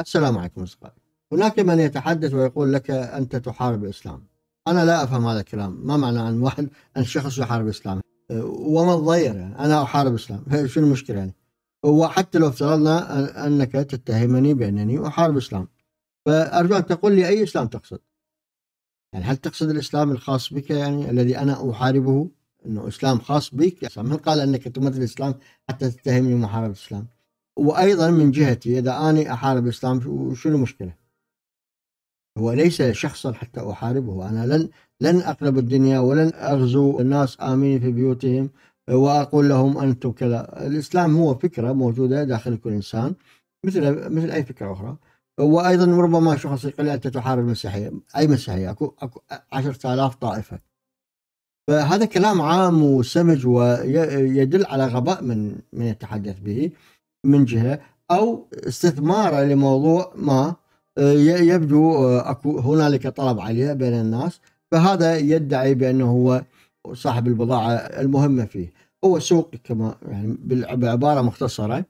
السلام عليكم أصدقائي هناك من يتحدث ويقول لك أنت تحارب الإسلام أنا لا أفهم هذا الكلام ما معنى أن واحد أن شخص يحارب الإسلام وما الضير يعني أنا أحارب الإسلام شو المشكلة يعني وحتى لو افترضنا أنك تتهمني بأنني أحارب الإسلام فأرجو أن تقول لي أي إسلام تقصد يعني هل تقصد الإسلام الخاص بك يعني الذي أنا أحاربه أنه إسلام خاص بك من قال أنك تمثل الإسلام حتى تتهمني محاربة الإسلام وأيضا من جهتي إذا أنا أحارب الإسلام شنو المشكلة هو ليس شخصا حتى أحاربه أنا لن لن أقلب الدنيا ولن أغزو الناس آمنين في بيوتهم وأقول لهم أنتم كذا الإسلام هو فكرة موجودة داخل كل إنسان مثل مثل أي فكرة أخرى وايضا ربما شخص يقول انت تحارب المسيحيه، اي مسيحيه اكو اكو 10000 طائفه. فهذا كلام عام وسمج ويدل على غباء من من يتحدث به من جهه او استثماره لموضوع ما آه، يبدو آه، اكو هنالك طلب عليه بين الناس فهذا يدعي بانه هو صاحب البضاعه المهمه فيه هو سوق كما يعني بعباره مختصره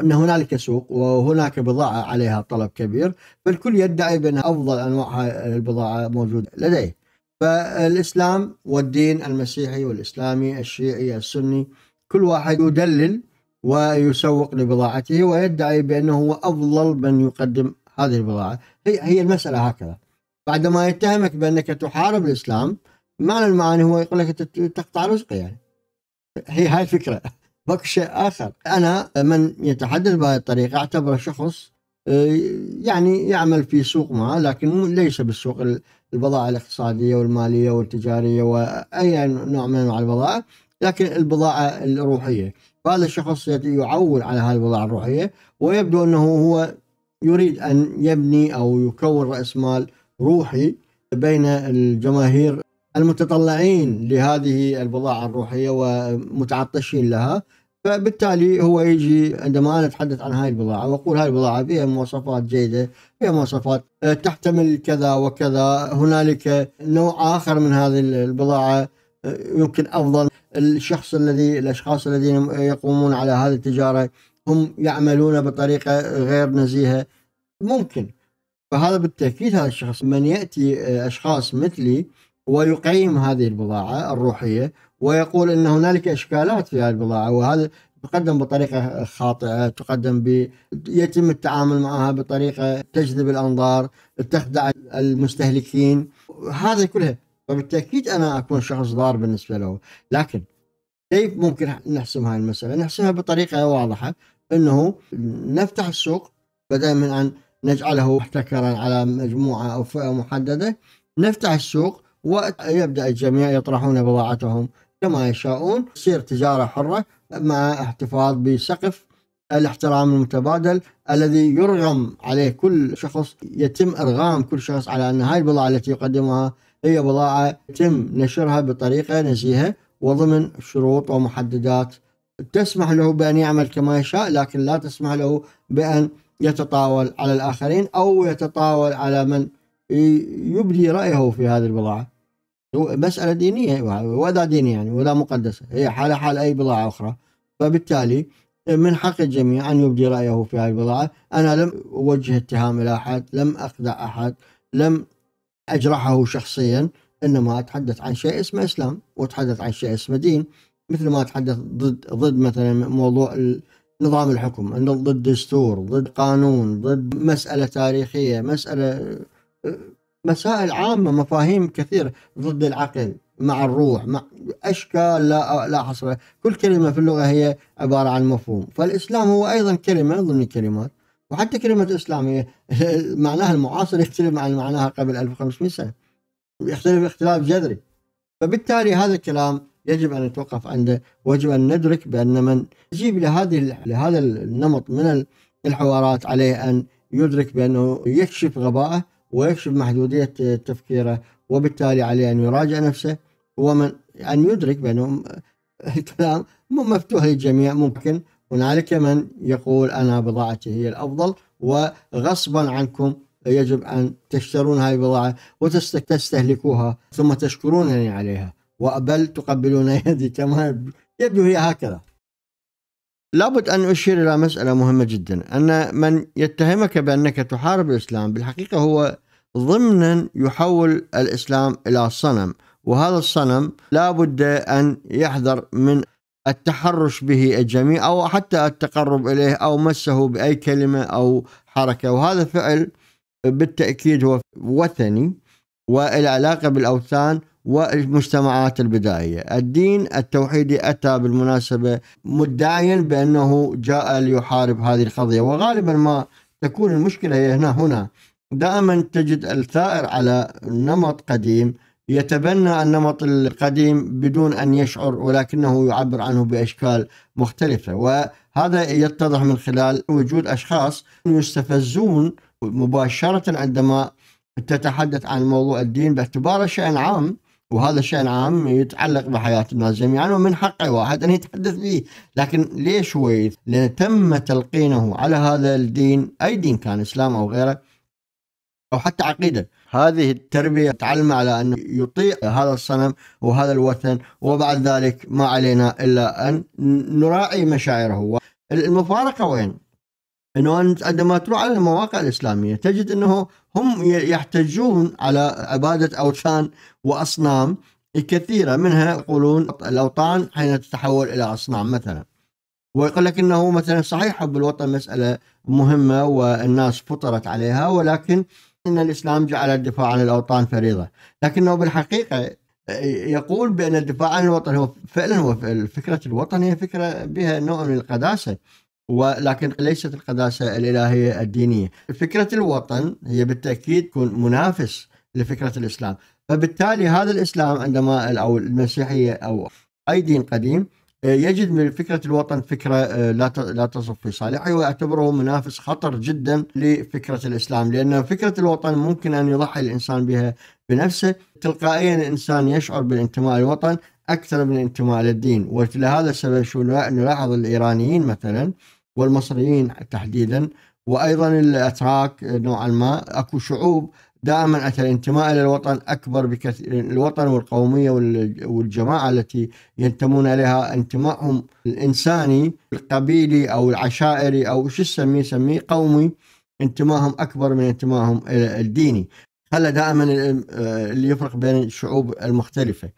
ان هنالك سوق وهناك بضاعه عليها طلب كبير فالكل يدعي بان افضل انواع البضاعه موجوده لديه فالاسلام والدين المسيحي والاسلامي الشيعي السني كل واحد يدلل ويسوق لبضاعته ويدعي بأنه هو أفضل من يقدم هذه البضاعة هي, هي المسألة هكذا بعدما يتهمك بأنك تحارب الإسلام معنى المعاني هو يقول لك تقطع رزقه يعني هي هاي الفكرة ماكو شيء آخر أنا من يتحدث بهذه الطريقة أعتبره شخص آه، يعني يعمل في سوق ما لكن ليس بالسوق البضائع الاقتصادية والمالية والتجارية وأي نوع من أنواع البضائع لكن البضاعة الروحية فهذا الشخص يعول على هذه الوضع الروحية ويبدو أنه هو يريد أن يبني أو يكون رأس مال روحي بين الجماهير المتطلعين لهذه البضاعة الروحية ومتعطشين لها فبالتالي هو يجي عندما انا اتحدث عن هذه البضاعه واقول هذه البضاعه فيها مواصفات جيده فيها مواصفات تحتمل كذا وكذا هنالك نوع اخر من هذه البضاعه يمكن افضل الشخص الذي الاشخاص الذين يقومون على هذه التجاره هم يعملون بطريقه غير نزيهه ممكن فهذا بالتاكيد هذا الشخص من ياتي آه، اشخاص مثلي ويقيم هذه البضاعه الروحيه ويقول ان هنالك اشكالات في هذه البضاعه وهذا تقدم بطريقه خاطئه، تقدم ب يتم التعامل معها بطريقه تجذب الانظار، تخدع المستهلكين، هذا كلها فبالتاكيد انا اكون شخص ضار بالنسبه له لكن كيف ممكن نحسم هاي المساله؟ نحسمها بطريقه واضحه انه نفتح السوق بدلا من ان نجعله محتكرا على مجموعه او فئه محدده نفتح السوق ويبدا الجميع يطرحون بضاعتهم كما يشاءون تصير تجاره حره مع احتفاظ بسقف الاحترام المتبادل الذي يرغم عليه كل شخص يتم ارغام كل شخص على ان هاي البضاعه التي يقدمها هي بضاعة يتم نشرها بطريقة نزيهة وضمن شروط ومحددات تسمح له بأن يعمل كما يشاء لكن لا تسمح له بأن يتطاول على الآخرين أو يتطاول على من يبدي رأيه في هذه البضاعة مسألة دينية ولا دينية يعني ولا مقدسة هي حال حال أي بضاعة أخرى فبالتالي من حق الجميع أن يبدي رأيه في هذه البضاعة أنا لم أوجه اتهام إلى أحد لم أخدع أحد لم أجرحه شخصيا إنما أتحدث عن شيء اسمه إسلام وأتحدث عن شيء اسمه دين مثل ما أتحدث ضد ضد مثلا موضوع نظام الحكم ضد دستور ضد قانون ضد مسألة تاريخية مسألة مسائل عامة مفاهيم كثيرة ضد العقل مع الروح مع أشكال لا, لا حصر كل كلمة في اللغة هي عبارة عن مفهوم فالإسلام هو أيضا كلمة ضمن الكلمات وحتى كلمة إسلامية معناها المعاصر يختلف عن معناها قبل 1500 سنة يختلف اختلاف جذري فبالتالي هذا الكلام يجب أن نتوقف عنده ويجب أن ندرك بأن من يجيب لهذه لهذا النمط من الحوارات عليه أن يدرك بأنه يكشف غباءه ويكشف محدودية تفكيره وبالتالي عليه أن يراجع نفسه ومن أن يدرك بأنه الكلام مفتوح للجميع ممكن هنالك من يقول أنا بضاعتي هي الأفضل وغصبا عنكم يجب أن تشترون هذه البضاعة وتستهلكوها ثم تشكرونني عليها وبل تقبلون يدي كما يبدو هي هكذا لابد أن أشير إلى مسألة مهمة جدا أن من يتهمك بأنك تحارب الإسلام بالحقيقة هو ضمنا يحول الإسلام إلى صنم وهذا الصنم لابد أن يحذر من التحرش به الجميع أو حتى التقرب إليه أو مسه بأي كلمة أو حركة وهذا فعل بالتأكيد هو وثني والعلاقة بالأوثان والمجتمعات البدائية الدين التوحيدي أتى بالمناسبة مدعيا بأنه جاء ليحارب هذه القضية وغالبا ما تكون المشكلة هي هنا هنا دائما تجد الثائر على نمط قديم يتبنى النمط القديم بدون ان يشعر ولكنه يعبر عنه باشكال مختلفه وهذا يتضح من خلال وجود اشخاص يستفزون مباشره عندما تتحدث عن موضوع الدين باعتباره شان عام وهذا شان عام يتعلق بحياه الناس جميعا ومن حق واحد ان يتحدث به، لكن ليش هو؟ لان تم تلقينه على هذا الدين اي دين كان اسلام او غيره او حتى عقيده هذه التربية تعلم على أن يطيع هذا الصنم وهذا الوثن وبعد ذلك ما علينا إلا أن نراعي مشاعره المفارقة وين؟ انه عندما تروح على المواقع الاسلاميه تجد انه هم يحتجون على عباده اوثان واصنام كثيره منها يقولون الاوطان حين تتحول الى اصنام مثلا ويقول لك انه مثلا صحيح حب الوطن مساله مهمه والناس فطرت عليها ولكن أن الإسلام جعل الدفاع عن الأوطان فريضة لكنه بالحقيقة يقول بأن الدفاع عن الوطن هو فعلا هو فكرة الوطن هي فكرة بها نوع من القداسة ولكن ليست القداسة الإلهية الدينية فكرة الوطن هي بالتأكيد تكون منافس لفكرة الإسلام فبالتالي هذا الإسلام عندما أو المسيحية أو أي دين قديم يجد من فكره الوطن فكره آه، لا لا تصف في صالحه أيوة، واعتبره منافس خطر جدا لفكره الاسلام لان فكره الوطن ممكن ان يضحي الانسان بها بنفسه تلقائيا الانسان يشعر بالانتماء للوطن اكثر من الانتماء للدين ولهذا السبب شو نلاحظ الايرانيين مثلا والمصريين تحديدا وايضا الاتراك نوعا ما اكو شعوب دائما أتى الانتماء إلى الوطن أكبر بكثير الوطن والقومية والجماعة التي ينتمون إليها انتمائهم الإنساني القبيلي أو العشائري أو شو تسميه سميه قومي انتمائهم أكبر من انتمائهم الديني هلا دائما اللي يفرق بين الشعوب المختلفة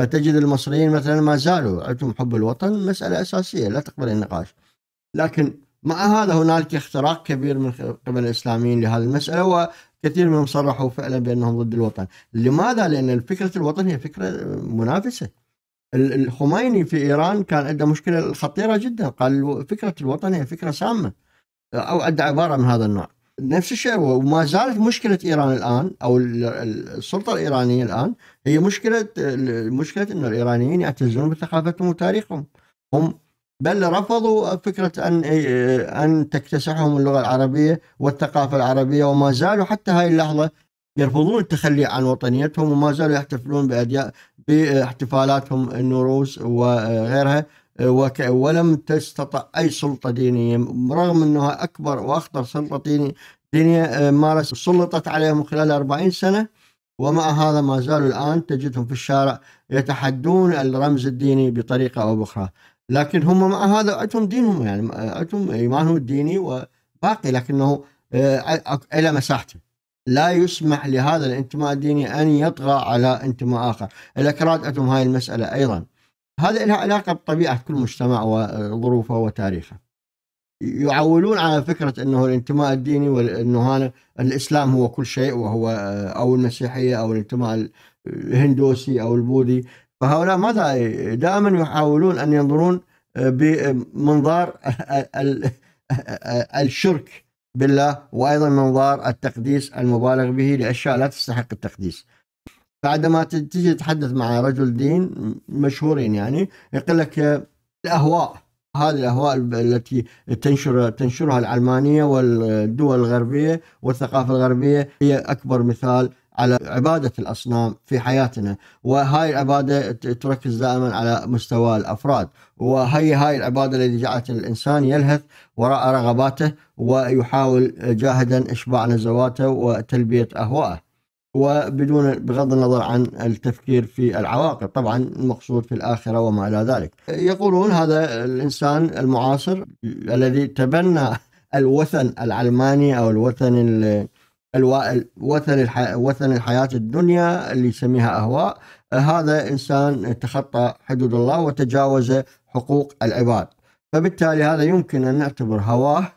فتجد المصريين مثلا ما زالوا عندهم حب الوطن مسألة أساسية لا تقبل النقاش لكن مع هذا هنالك اختراق كبير من قبل الاسلاميين لهذه المساله كثير منهم صرحوا فعلا بانهم ضد الوطن، لماذا؟ لان فكره الوطن هي فكره منافسه. الخميني في ايران كان عنده مشكله خطيره جدا، قال فكره الوطن هي فكره سامه او عدى عباره من هذا النوع. نفس الشيء وما زالت مشكله ايران الان او السلطه الايرانيه الان هي مشكله مشكله ان الايرانيين يعتزون بثقافتهم وتاريخهم. هم بل رفضوا فكرة أن إيه، أن تكتسحهم اللغة العربية والثقافة العربية وما زالوا حتى هاي اللحظة يرفضون التخلي عن وطنيتهم وما زالوا يحتفلون بأدياء باحتفالاتهم النوروز وغيرها ولم تستطع أي سلطة دينية رغم أنها أكبر وأخطر سلطة دينية مارس سلطت عليهم خلال 40 سنة ومع هذا ما زالوا الآن تجدهم في الشارع يتحدون الرمز الديني بطريقة أو بأخرى لكن هم مع هذا عندهم دينهم يعني عندهم ايمانهم الديني وباقي لكنه آه، الى مساحته لا يسمح لهذا الانتماء الديني ان يطغى على انتماء اخر، الاكراد عندهم هاي المساله ايضا. هذا لها علاقه بطبيعه كل مجتمع وظروفه وتاريخه. يعولون على فكره انه الانتماء الديني وانه هذا الاسلام هو كل شيء وهو آه، او المسيحيه او الانتماء الهندوسي او البوذي فهؤلاء ماذا دائما يحاولون ان ينظرون آه، بمنظار الشرك بالله وايضا منظار التقديس المبالغ به لاشياء لا تستحق التقديس. بعدما تجي تتحدث مع رجل دين مشهورين يعني يقول لك آه، الاهواء هذه الاهواء التي تنشر تنشرها العلمانيه والدول الغربيه والثقافه الغربيه هي اكبر مثال على عبادة الأصنام في حياتنا وهاي العبادة تركز دائما على مستوى الأفراد وهي هاي العبادة التي جعلت الإنسان يلهث وراء رغباته ويحاول جاهدا إشباع نزواته وتلبية أهوائه وبدون بغض النظر عن التفكير في العواقب طبعا المقصود في الآخرة وما إلى ذلك يقولون هذا الإنسان المعاصر الذي تبنى الوثن العلماني أو الوثن وثن وثن الحياة الدنيا اللي يسميها أهواء هذا إنسان تخطى حدود الله وتجاوز حقوق العباد فبالتالي هذا يمكن أن نعتبر هواه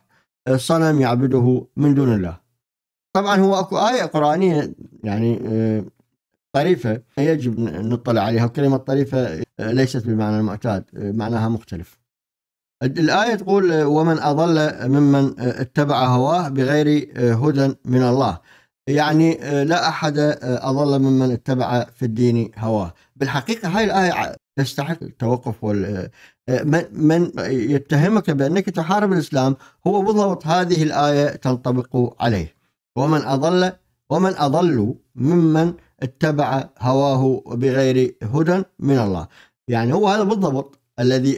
صنم يعبده من دون الله طبعا هو أكو آية قرآنية يعني طريفة يجب نطلع عليها كلمة طريفة ليست بالمعنى المعتاد معناها مختلف الآية تقول ومن أضل ممن اتبع هواه بغير هدى من الله يعني لا أحد أضل ممن اتبع في الدين هواه بالحقيقة هاي الآية تستحق التوقف وال من, من يتهمك بأنك تحارب الإسلام هو بالضبط هذه الآية تنطبق عليه ومن أضل ومن أضل ممن اتبع هواه بغير هدى من الله يعني هو هذا بالضبط الذي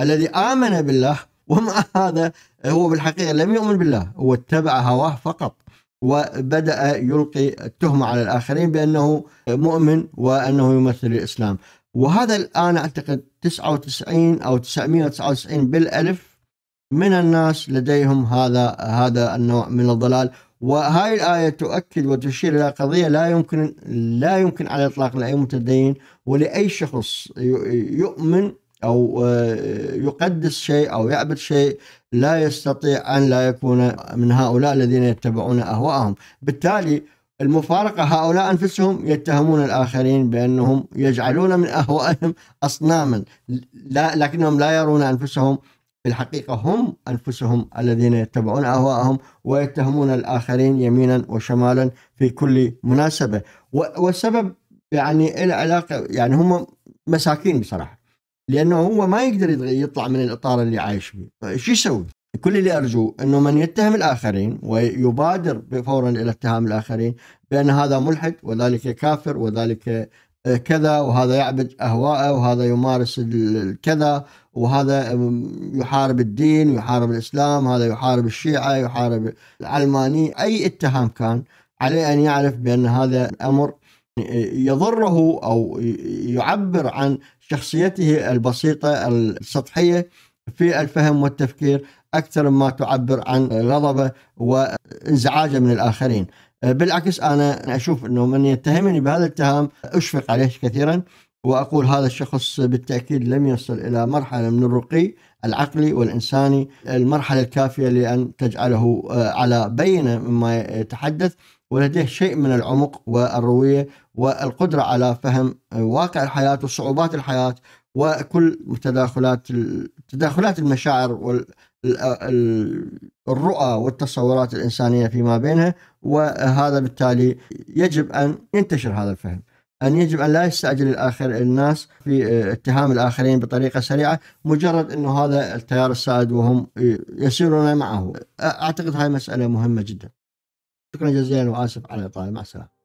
الذي آمن بالله ومع هذا هو بالحقيقة لم يؤمن بالله هو اتبع هواه فقط وبدأ يلقي التهمة على الآخرين بأنه مؤمن وأنه يمثل الإسلام وهذا الآن أعتقد 99 أو 999 بالألف من الناس لديهم هذا هذا النوع من الضلال وهاي الآية تؤكد وتشير إلى قضية لا يمكن لا يمكن على الإطلاق لأي متدين ولأي شخص يؤمن أو آه، يقدس شيء أو يعبد شيء لا يستطيع أن لا يكون من هؤلاء الذين يتبعون أهواءهم بالتالي المفارقة هؤلاء أنفسهم يتهمون الآخرين بأنهم يجعلون من أهوائهم أصناما لا لكنهم لا يرون أنفسهم في الحقيقة هم أنفسهم الذين يتبعون أهواءهم ويتهمون الآخرين يمينا وشمالا في كل مناسبة والسبب يعني العلاقة يعني هم مساكين بصراحة لانه هو ما يقدر يطلع من الاطار اللي عايش فيه طيب، شو يسوي كل اللي ارجوه انه من يتهم الاخرين ويبادر فورا الى اتهام الاخرين بان هذا ملحد وذلك كافر وذلك آه، كذا وهذا يعبد اهواءه وهذا يمارس الكذا وهذا يحارب الدين يحارب الاسلام هذا يحارب الشيعه يحارب العلماني اي اتهام كان عليه ان يعرف بان هذا امر يضره او يعبر عن شخصيته البسيطه السطحيه في الفهم والتفكير اكثر مما تعبر عن غضبه وانزعاجه من الاخرين. بالعكس انا اشوف انه من يتهمني بهذا الاتهام اشفق عليه كثيرا واقول هذا الشخص بالتاكيد لم يصل الى مرحله من الرقي العقلي والانساني المرحله الكافيه لان تجعله آه، على بينه مما يتحدث ولديه شيء من العمق والرويه والقدرة على فهم واقع الحياة وصعوبات الحياة وكل تداخلات تداخلات المشاعر والرؤى والتصورات الإنسانية فيما بينها وهذا بالتالي يجب أن ينتشر هذا الفهم أن يجب أن لا يستعجل الآخر الناس في اتهام الآخرين بطريقة سريعة مجرد أنه هذا التيار السائد وهم يسيرون معه أعتقد هذه مسألة مهمة جدا شكرا جزيلا وآسف على الإطالة مع السلامة